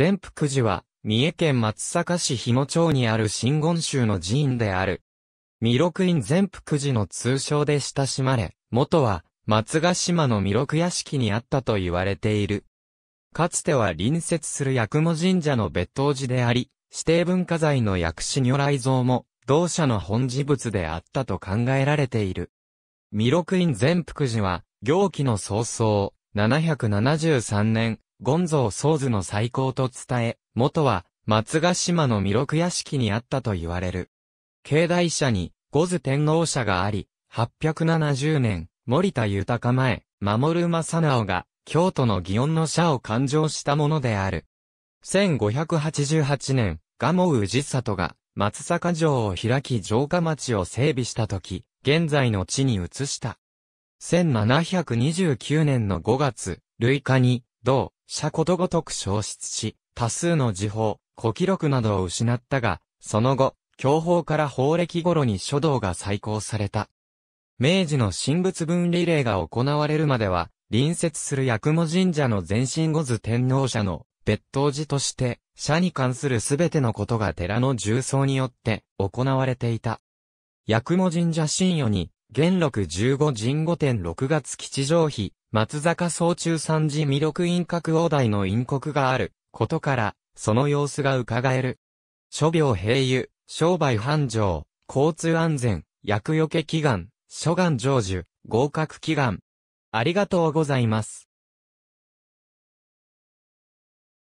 善福寺は、三重県松阪市日野町にある真言宗の寺院である。弥勒院善福寺の通称で親しまれ、元は、松ヶ島の弥勒屋敷にあったと言われている。かつては隣接する八雲神社の別当寺であり、指定文化財の薬師如来像も、同社の本事物であったと考えられている。弥勒院善福寺は、行基の早々、773年、ゴンゾー・ソーズの最高と伝え、元は、松ヶ島の弥勒屋敷にあったと言われる。境内社に、五頭天皇社があり、870年、森田豊前、守正直が、京都の祇園の社を勘定したものである。1588年、賀茂氏里が、松坂城を開き城下町を整備した時、現在の地に移した。1729年の5月、累下に、同、社ことごとく消失し、多数の時報、古記録などを失ったが、その後、教法から法暦頃に書道が再興された。明治の神仏分離令が行われるまでは、隣接する八雲神社の前身五図天皇社の別当寺として、社に関するすべてのことが寺の重層によって行われていた。八雲神社神与に元禄十五神五点六月吉祥碑、松坂総中三寺弥勒院閣王台の陰国があることから、その様子が伺える。諸病平癒、商売繁盛、交通安全、薬除け祈願、諸願成就、合格祈願。ありがとうございます。